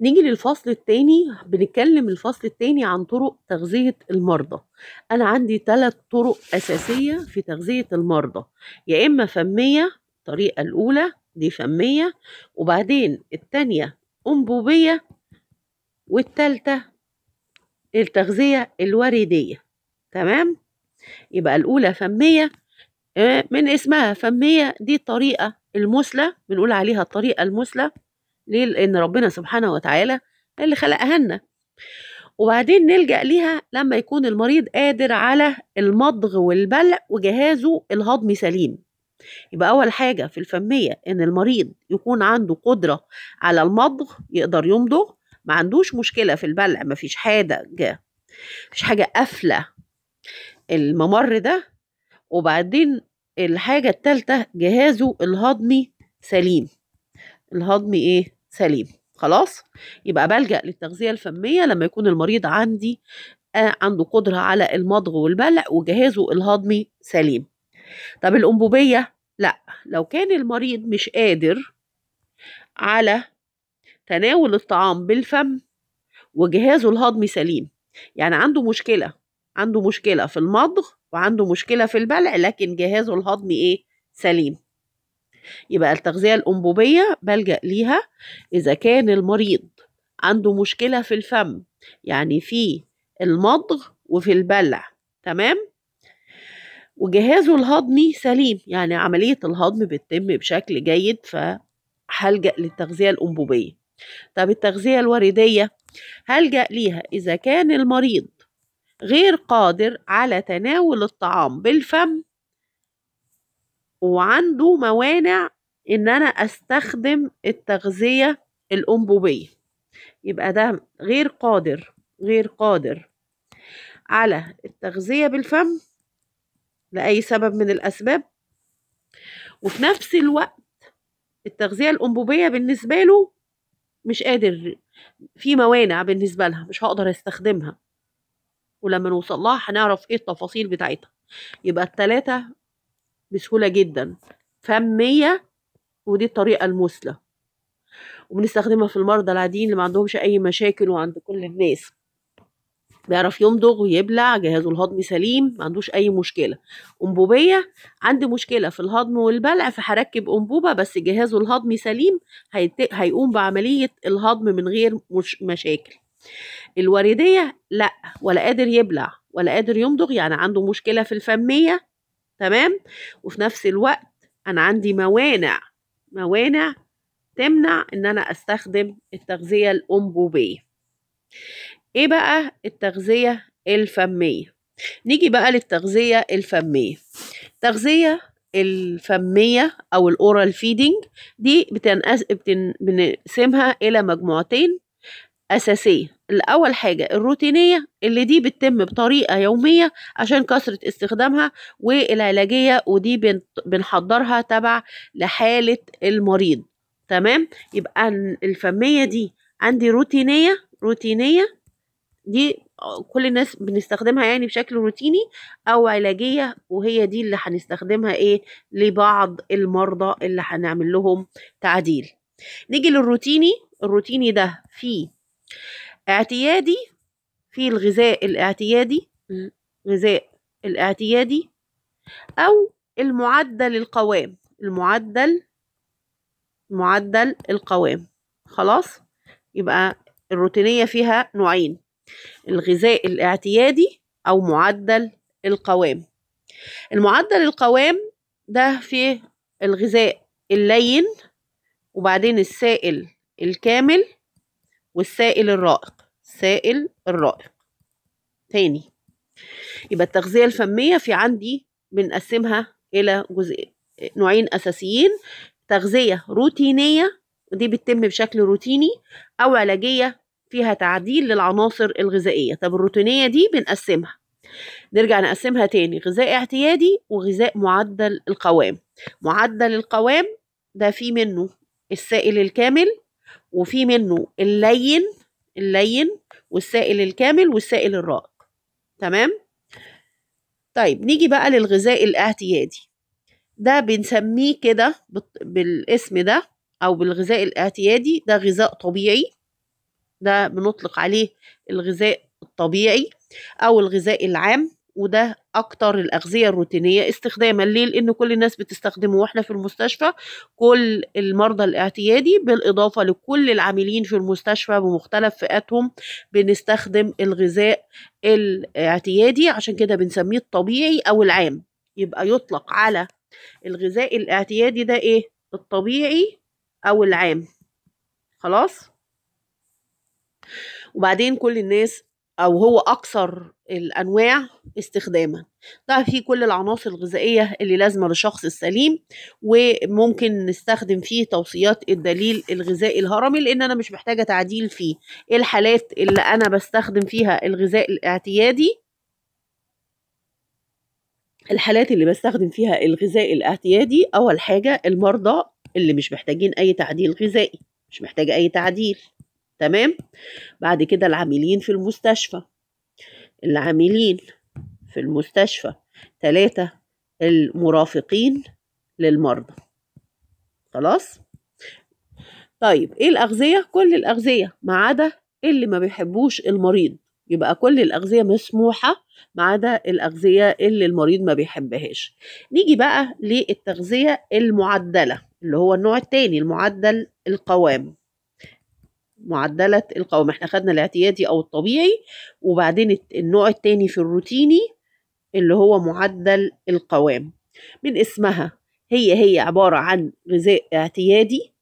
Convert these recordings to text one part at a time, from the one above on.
نيجي للفصل الثاني بنتكلم الفصل الثاني عن طرق تغذية المرضى أنا عندي ثلاث طرق أساسية في تغذية المرضى يا إما فمية الطريقة الأولى دي فمية وبعدين التانية أنبوبية والتالتة التغذية الوريدية تمام يبقى الأولى فمية آه، من اسمها فمية دي الطريقة المثلى بنقول عليها الطريقة المثلى ليه لان ربنا سبحانه وتعالى اللي خلقها لنا وبعدين نلجا ليها لما يكون المريض قادر على المضغ والبلع وجهازه الهضمي سليم يبقى اول حاجه في الفميه ان المريض يكون عنده قدره على المضغ يقدر يمضغ ما عندوش مشكله في البلع ما فيش حاجه مفيش حاجه قافله الممر ده وبعدين الحاجه الثالثه جهازه الهضمي سليم الهضمي ايه سليم خلاص يبقى بلجأ للتغذية الفمية لما يكون المريض عندي آه عنده قدرة على المضغ والبلع وجهازه الهضمي سليم طب الأنبوبية لا لو كان المريض مش قادر على تناول الطعام بالفم وجهازه الهضمي سليم يعني عنده مشكلة عنده مشكلة في المضغ وعنده مشكلة في البلع لكن جهازه الهضمي ايه سليم يبقى التغذية الأنبوبية بلجأ ليها إذا كان المريض عنده مشكلة في الفم يعني في المضغ وفي البلع تمام وجهازه الهضمي سليم يعني عملية الهضم بتتم بشكل جيد فهلجأ للتغذية الأنبوبية طب التغذية الوردية هلجأ ليها إذا كان المريض غير قادر على تناول الطعام بالفم وعنده موانع ان انا استخدم التغذية الانبوبية يبقى ده غير قادر غير قادر على التغذية بالفم لأي سبب من الأسباب وفي نفس الوقت التغذية الأنبوبية بالنسبة له مش قادر في موانع بالنسبة لها مش هقدر استخدمها ولما نوصل لها هنعرف ايه التفاصيل بتاعتها يبقى التلاتة بسهولة جدا فمية ودي الطريقة المثلى وبنستخدمها في المرضى العاديين اللي ما عندهمش أي مشاكل وعند كل الناس بيعرف يمضغ ويبلع جهازه الهضمي سليم ما عندوش اي مشكله انبوبيه عندي مشكله في الهضم والبلع فهركب انبوبه بس جهازه الهضمي سليم هيت... هيقوم بعمليه الهضم من غير مش... مشاكل الوريديه لا ولا قادر يبلع ولا قادر يمضغ يعني عنده مشكله في الفميه تمام وفي نفس الوقت انا عندي موانع موانع تمنع ان انا استخدم التغذية الانبوبية ايه بقى التغذية الفمية نيجي بقى للتغذية الفمية التغذية الفمية أو الأورال فيدنج دي بتنقسمها إلى مجموعتين أساسية الأول حاجة الروتينية اللي دي بتتم بطريقة يومية عشان كثرة استخدامها والعلاجية ودي بنحضرها تبع لحالة المريض تمام يبقى الفمية دي عندي روتينية روتينية دي كل الناس بنستخدمها يعني بشكل روتيني او علاجية وهي دي اللي هنستخدمها ايه لبعض المرضى اللي هنعمل لهم تعديل نيجي للروتيني الروتيني ده فيه اعتيادي في الغذاء الاعتيادي الغذاء الاعتيادي أو المعدل القوام المعدل معدل القوام خلاص يبقى الروتينية فيها نوعين الغذاء الاعتيادي أو معدل القوام المعدل القوام ده في الغذاء اللين وبعدين السائل الكامل والسائل الرائق سائل الرائق تاني يبقى التغذية الفمية في عندي بنقسمها إلى جزئين نوعين أساسيين تغذية روتينية ودي بتتم بشكل روتيني أو علاجية فيها تعديل للعناصر الغذائية طب الروتينية دي بنقسمها نرجع نقسمها تاني غذاء اعتيادي وغذاء معدل القوام معدل القوام ده فيه منه السائل الكامل وفي منه اللين اللين والسائل الكامل والسائل الرائق تمام طيب نيجي بقى للغذاء الاعتيادي ده بنسميه كده بالاسم ده او بالغذاء الاعتيادي ده غذاء طبيعي ده بنطلق عليه الغذاء الطبيعي او الغذاء العام وده اكتر الاغذيه الروتينيه استخداما ليه لان كل الناس بتستخدمه واحنا في المستشفى كل المرضى الاعتيادي بالاضافه لكل العاملين في المستشفى بمختلف فئاتهم بنستخدم الغذاء الاعتيادي عشان كده بنسميه الطبيعي او العام يبقى يطلق على الغذاء الاعتيادي ده ايه الطبيعي او العام خلاص وبعدين كل الناس أو هو أكثر الأنواع استخداما ده فيه كل العناصر الغذائية اللي لازمة للشخص السليم وممكن نستخدم فيه توصيات الدليل الغذائي الهرمي لأن أنا مش محتاجة تعديل فيه إيه الحالات اللي أنا بستخدم فيها الغذاء الاعتيادي الحالات اللي بستخدم فيها الغذاء الاعتيادي أول حاجة المرضى اللي مش محتاجين أي تعديل غذائي مش محتاجة أي تعديل تمام بعد كده العاملين في المستشفى العاملين في المستشفى تلاتة المرافقين للمرضى خلاص طيب ايه الأغذية كل الأغذية ما عدا اللي ما بيحبوش المريض يبقى كل الأغذية مسموحة ما عدا الأغذية اللي المريض ما بيحبهاش نيجي بقى للتغذية المعدلة اللي هو النوع التاني المعدل القوام معدلات القوام احنا خدنا الاعتيادي او الطبيعي وبعدين النوع التاني في الروتيني اللي هو معدل القوام من اسمها هي هي عبارة عن غذاء اعتيادي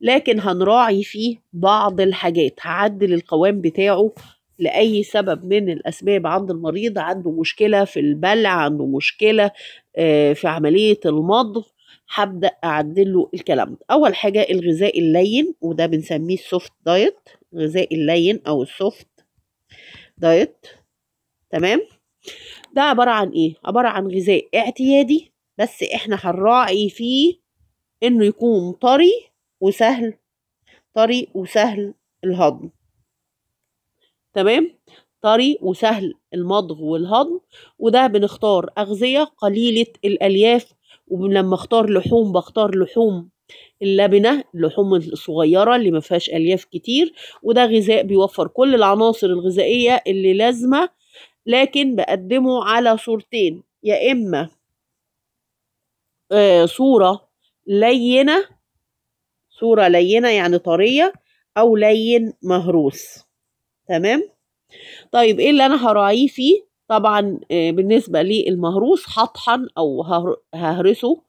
لكن هنراعي فيه بعض الحاجات هعدل القوام بتاعه لأي سبب من الأسباب عند المريض عنده مشكلة في البلع عنده مشكلة آه، في عملية المضغ هبدا اعدله الكلام ده اول حاجه الغذاء اللين وده بنسميه السوفت دايت غذاء اللين او السوفت دايت تمام ده عباره عن ايه عباره عن غذاء اعتيادي بس احنا هنراعي فيه انه يكون طري وسهل طري وسهل الهضم تمام طري وسهل المضغ والهضم وده بنختار أغذية قليلة الألياف ولما اختار لحوم بختار لحوم اللبنة اللحوم الصغيرة اللي ما فيهاش ألياف كتير وده غذاء بيوفر كل العناصر الغذائية اللي لازمة لكن بقدمه على صورتين يا إما آه صورة لينة صورة لينة يعني طرية أو لين مهروس تمام طيب ايه اللي انا هراعيه فيه طبعا آه، بالنسبة للمهروس هطحن أو ههرسه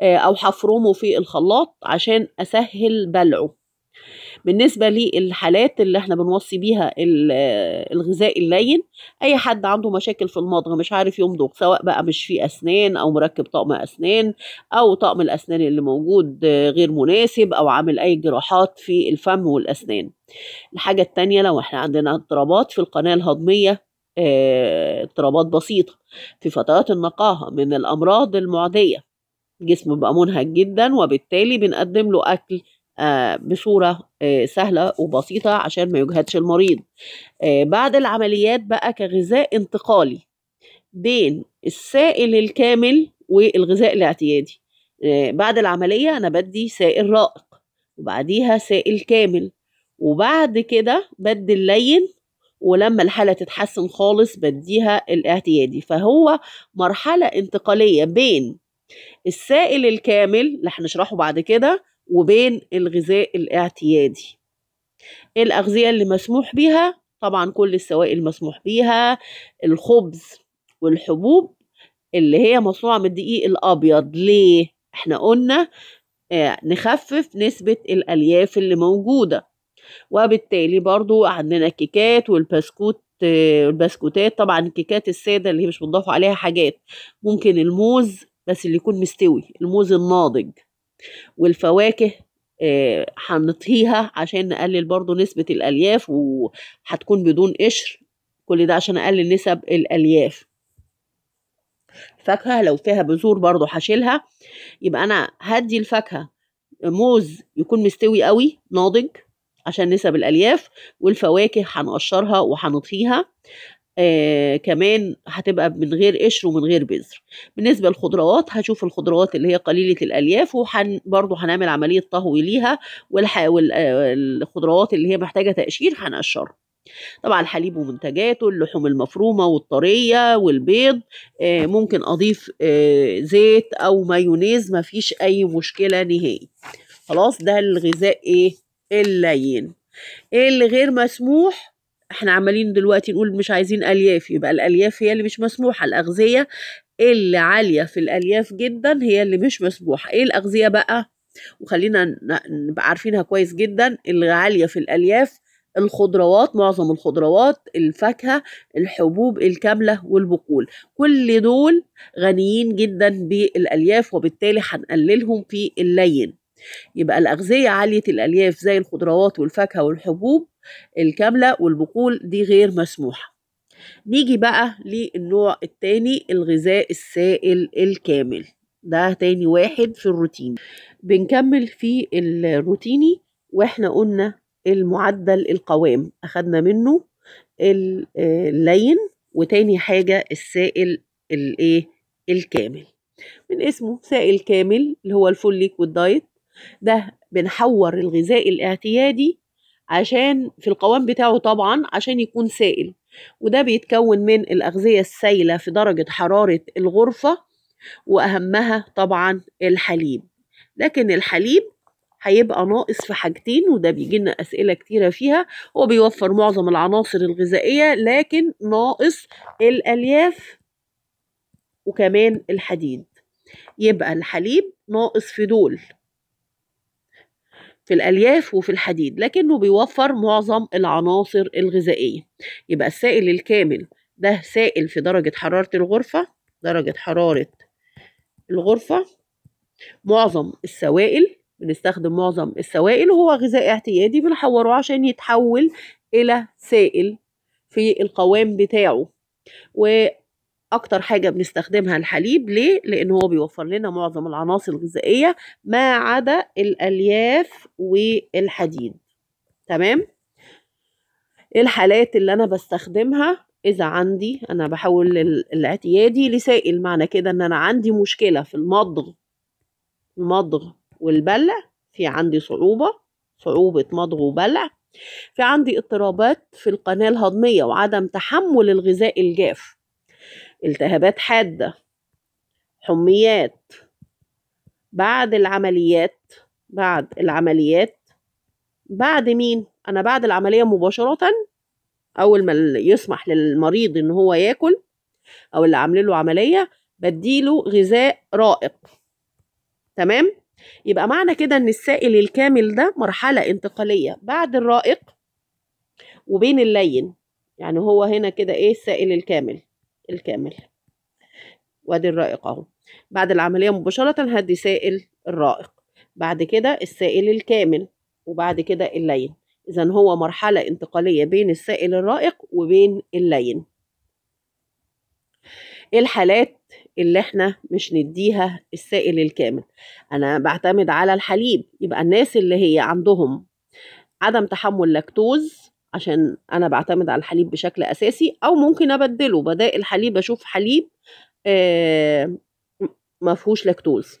آه، أو هفرمه في الخلاط عشان أسهل بلعه بالنسبة للحالات اللي احنا بنوصي بيها الغذاء اللين اي حد عنده مشاكل في المضغ مش عارف يمضغ سواء بقى مش فيه اسنان او مركب طقم اسنان او طقم الاسنان اللي موجود غير مناسب او عامل اي جراحات في الفم والاسنان الحاجة التانية لو احنا عندنا اضطرابات في القناة الهضمية آه، اضطرابات بسيطة في فترات النقاهة من الأمراض المعدية الجسم بقى منهك جدا وبالتالي بنقدم له أكل آه، بصورة آه، سهلة وبسيطة عشان ما يجهدش المريض بعد العمليات بقى كغذاء انتقالي بين السائل الكامل والغذاء الاعتيادي بعد العملية أنا بدي سائل رائق وبعديها سائل كامل وبعد كده بدي اللين ولما الحالة تتحسن خالص بديها الاعتيادي فهو مرحلة انتقالية بين السائل الكامل اللي هنشرحه بعد كده وبين الغذاء الاعتيادي الأغذية اللي مسموح بيها طبعا كل السوائل مسموح بيها الخبز والحبوب اللي هي مصنوعة من الدقيق الأبيض ليه؟ احنا قلنا آه، نخفف نسبة الألياف اللي موجودة وبالتالي برضو عندنا الكيكات والبسكوت البسكوتات طبعا الكيكات الساده اللي مش بنضاف عليها حاجات ممكن الموز بس اللي يكون مستوي الموز الناضج والفواكه آه، هنطهيها عشان نقلل برضو نسبة الألياف وهتكون بدون قشر كل ده عشان أقلل نسب الألياف فاكهة لو فيها بذور برضو هشيلها يبقى أنا هدي الفاكهة موز يكون مستوي قوي ناضج عشان نسب الألياف والفواكه هنقشرها وهنطهيها آه كمان هتبقى من غير قشر ومن غير بذر بالنسبة للخضروات هشوف الخضروات اللي هي قليلة الألياف وحن برضو هنعمل عملية طهوي ليها والخضروات آه، اللي هي محتاجة تقشير هنقشرها طبعا الحليب ومنتجاته اللحوم المفرومة والطرية والبيض آه ممكن أضيف آه زيت أو مايونيز مفيش أي مشكلة نهائي خلاص ده الغذاء إيه اللين اللي غير مسموح احنا عمالين دلوقتي نقول مش عايزين الياف يبقى الالياف هي اللي مش مسموحه الاغذيه اللي عاليه في الالياف جدا هي اللي مش مسموحه ايه الاغذيه بقى وخلينا نبقى عارفينها كويس جدا اللي عاليه في الالياف الخضروات معظم الخضروات الفاكهة الحبوب الكاملة والبقول كل دول غنيين جدا بالألياف وبالتالي هنقللهم في اللين يبقى الأغذية عالية الألياف زي الخضروات والفاكهة والحبوب الكاملة والبقول دي غير مسموحة نيجي بقى للنوع التاني الغذاء السائل الكامل ده تاني واحد في الروتين بنكمل في الروتيني واحنا قلنا المعدل القوام أخدنا منه اللين وتاني حاجة السائل الايه الكامل من اسمه سائل كامل اللي هو الفول والدايت دايت ده بنحور الغذاء الاعتيادي عشان في القوام بتاعه طبعا عشان يكون سائل وده بيتكون من الأغذية السائلة في درجة حرارة الغرفة وأهمها طبعا الحليب لكن الحليب هيبقى ناقص في حاجتين وده بيجينا أسئلة كتيرة فيها هو بيوفر معظم العناصر الغذائية لكن ناقص الألياف وكمان الحديد يبقى الحليب ناقص في دول في الألياف وفي الحديد لكنه بيوفر معظم العناصر الغذائية يبقى السائل الكامل ده سائل في درجة حرارة الغرفة درجة حرارة الغرفة معظم السوائل بنستخدم معظم السوائل وهو غذاء اعتيادي بنحوره عشان يتحول إلى سائل في القوام بتاعه اكتر حاجه بنستخدمها الحليب ليه لان هو بيوفر لنا معظم العناصر الغذائيه ما عدا الالياف والحديد تمام الحالات اللي انا بستخدمها اذا عندي انا بحول الاعتيادي لسائل معنى كده ان انا عندي مشكله في المضغ المضغ والبلع في عندي صعوبه صعوبه مضغ وبلع في عندي اضطرابات في القناه الهضميه وعدم تحمل الغذاء الجاف التهابات حادة حميات بعد العمليات بعد العمليات بعد مين أنا بعد العملية مباشرة أول ما يسمح للمريض إن هو ياكل أو اللي عامل له عملية بديله غذاء رائق تمام يبقى معنى كده إن السائل الكامل ده مرحلة انتقالية بعد الرائق وبين اللين يعني هو هنا كده إيه السائل الكامل الكامل وادي الرائق اهو بعد العملية مباشرة هدي سائل الرائق بعد كده السائل الكامل وبعد كده اللين إذا هو مرحلة انتقالية بين السائل الرائق وبين اللين ايه الحالات اللي احنا مش نديها السائل الكامل انا بعتمد على الحليب يبقى الناس اللي هي عندهم عدم تحمل لاكتوز عشان انا بعتمد على الحليب بشكل اساسي او ممكن ابدله بدائل الحليب اشوف حليب آه، ما فيهوش لاكتوز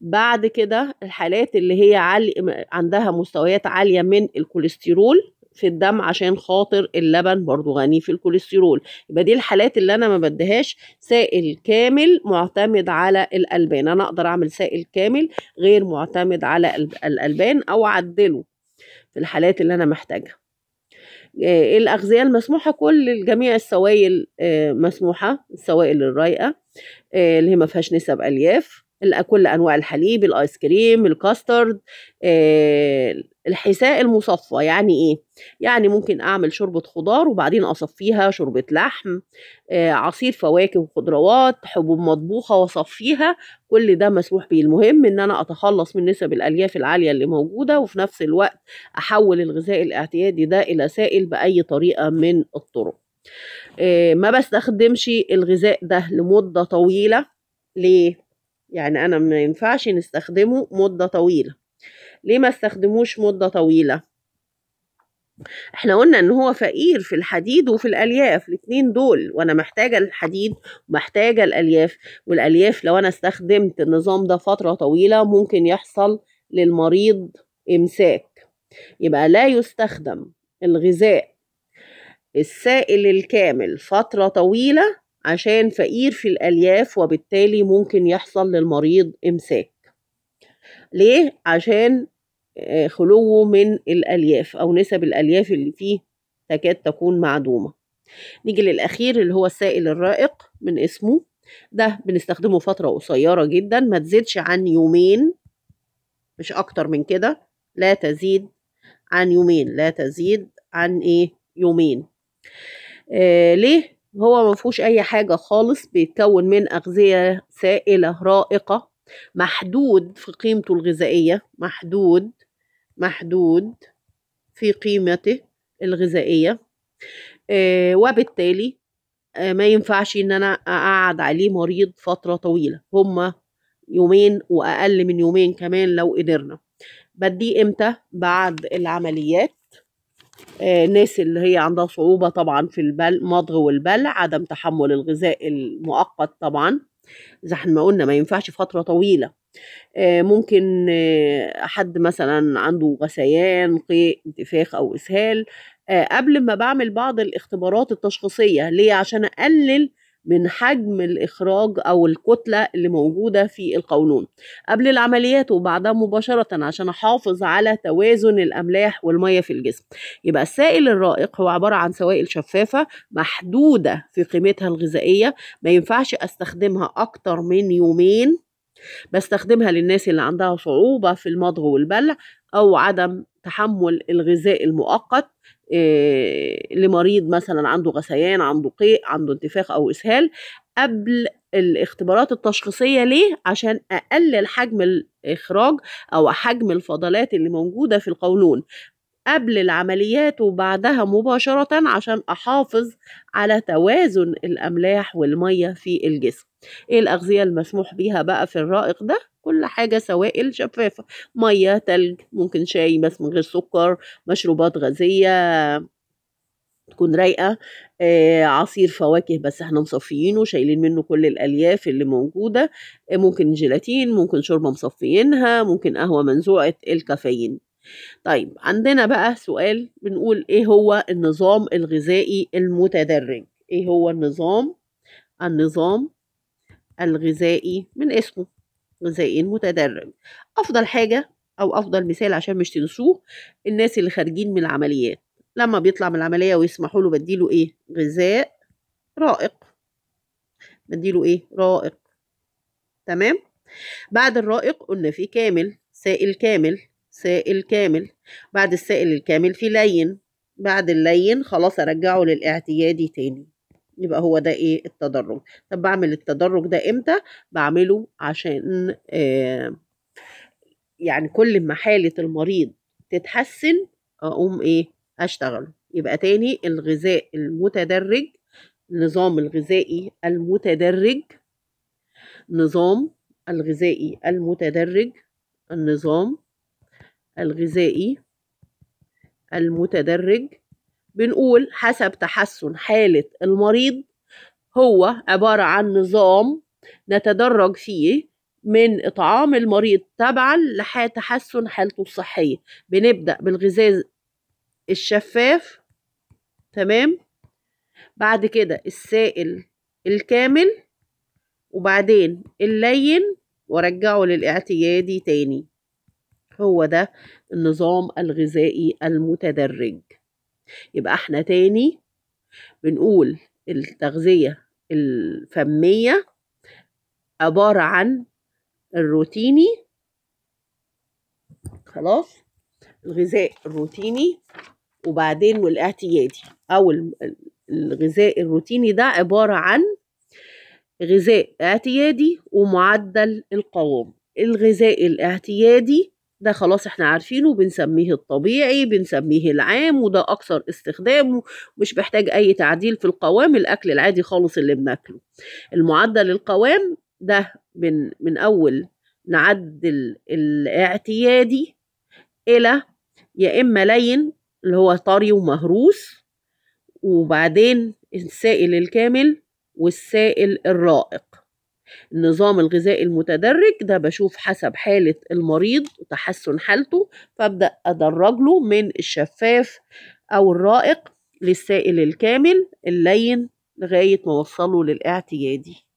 بعد كده الحالات اللي هي عالي عندها مستويات عاليه من الكوليسترول في الدم عشان خاطر اللبن برضو غني في الكوليسترول يبقى دي الحالات اللي انا ما بديهاش سائل كامل معتمد على الالبان انا اقدر اعمل سائل كامل غير معتمد على الالبان او اعدله في الحالات اللي انا محتاجها آه، الأغذية المسموحة كل جميع السوائل آه، مسموحة السوائل الرايقة آه، اللي هي ما فيهاش نسب ألياف كل أنواع الحليب الآيس كريم الكاسترد الحساء المصفى يعني ايه يعني ممكن اعمل شوربه خضار وبعدين اصفيها شوربه لحم آه عصير فواكه وخضروات حبوب مطبوخه واصفيها كل ده مسموح بيه المهم ان انا اتخلص من نسب الالياف العاليه اللي موجوده وفي نفس الوقت احول الغذاء الاعتيادي ده الى سائل باي طريقه من الطرق آه ما بستخدمش الغذاء ده لمده طويله ليه يعني انا ما ينفعش نستخدمه مده طويله ليه ما استخدموش مدة طويلة احنا قلنا ان هو فقير في الحديد وفي الالياف الاتنين دول وانا محتاجه الحديد ومحتاجه الالياف والالياف لو انا استخدمت النظام ده فتره طويله ممكن يحصل للمريض امساك يبقى لا يستخدم الغذاء السائل الكامل فتره طويله عشان فقير في الالياف وبالتالي ممكن يحصل للمريض امساك ليه عشان آه، خلوه من الألياف أو نسب الألياف اللي فيه تكاد تكون معدومة نيجي للأخير اللي هو السائل الرائق من اسمه ده بنستخدمه فترة قصيرة جدا ما تزيدش عن يومين مش أكتر من كده لا تزيد عن يومين لا تزيد عن إيه يومين آه ليه هو ما فيهوش اي حاجه خالص بيتكون من اغذيه سائله رائقه محدود في قيمته الغذائية محدود محدود في قيمته الغذائية آه، وبالتالي آه، ما ينفعش ان انا اقعد عليه مريض فترة طويلة هما يومين واقل من يومين كمان لو قدرنا بدي امتى بعد العمليات آه، الناس اللي هي عندها صعوبة طبعا في البل مضغ والبلع عدم تحمل الغذاء المؤقت طبعا زي ما قلنا ما ينفعش فترة طويلة آه، ممكن آه، حد مثلا عنده غثيان قيء انتفاخ او اسهال آه، قبل ما بعمل بعض الاختبارات التشخيصية ليه عشان اقلل من حجم الإخراج أو الكتلة اللي موجودة في القولون قبل العمليات وبعدها مباشرة عشان أحافظ على توازن الأملاح والمية في الجسم يبقى السائل الرائق هو عبارة عن سوائل شفافة محدودة في قيمتها الغذائية ما ينفعش أستخدمها أكتر من يومين بستخدمها للناس اللي عندها صعوبة في المضغ والبلع أو عدم تحمل الغذاء المؤقت آه، لمريض مثلا عنده غثيان عنده قيء عنده انتفاخ او اسهال قبل الاختبارات التشخيصية ليه؟ عشان أقلل حجم الإخراج أو حجم الفضلات اللي موجودة في القولون قبل العمليات وبعدها مباشرة عشان أحافظ على توازن الأملاح والمية في الجسم إيه الأغذية المسموح بيها بقى في الرائق ده؟ كل حاجة سوائل شفافة مية تلج ممكن شاي بس من غير سكر مشروبات غازية تكون رايقة آه عصير فواكه بس احنا مصفيينه شايلين منه كل الألياف اللي موجودة آه ممكن جيلاتين ممكن شوربة مصفيينها ممكن قهوة منزوعة الكافيين طيب عندنا بقى سؤال بنقول ايه هو النظام الغذائي المتدرج ايه هو النظام النظام الغذائي من اسمه غذائين متدرج أفضل حاجة أو أفضل مثال عشان مش تنسوه الناس اللي خارجين من العمليات لما بيطلع من العملية ويسمحوا له بديله إيه غذاء رائق بديله إيه رائق تمام بعد الرائق قلنا في كامل سائل كامل سائل كامل بعد السائل الكامل في لين بعد اللين خلاص ارجعه للاعتيادي تاني يبقى هو ده ايه التدرج طب بعمل التدرج ده امتى بعمله عشان آه، يعني كل ما حاله المريض تتحسن اقوم ايه اشتغل يبقى تاني الغذاء المتدرج النظام الغذائي المتدرج نظام الغذائي المتدرج النظام الغذائي المتدرج بنقول حسب تحسن حالة المريض هو عبارة عن نظام نتدرج فيه من إطعام المريض تبعا لتحسن تحسن حالته الصحية بنبدأ بالغذاء الشفاف تمام بعد كده السائل الكامل وبعدين اللين ورجعه للاعتيادي تاني هو ده النظام الغذائي المتدرج يبقى احنا تاني بنقول التغذية الفمية عبارة عن الروتيني خلاص الغذاء الروتيني وبعدين والاعتيادي أو الغذاء الروتيني ده عبارة عن غذاء اعتيادي ومعدل القوام الغذاء الاعتيادي ده خلاص احنا عارفينه بنسميه الطبيعي بنسميه العام وده اكثر استخدامه مش بحتاج اي تعديل في القوام الاكل العادي خالص اللي بناكله المعدل القوام ده من من اول نعدل الاعتيادي الى يا اما لين اللي هو طري ومهروس وبعدين السائل الكامل والسائل الرائق النظام الغذائي المتدرج ده بشوف حسب حالة المريض وتحسن حالته فابدأ أدرج له من الشفاف أو الرائق للسائل الكامل اللين لغاية ما وصله للاعتيادي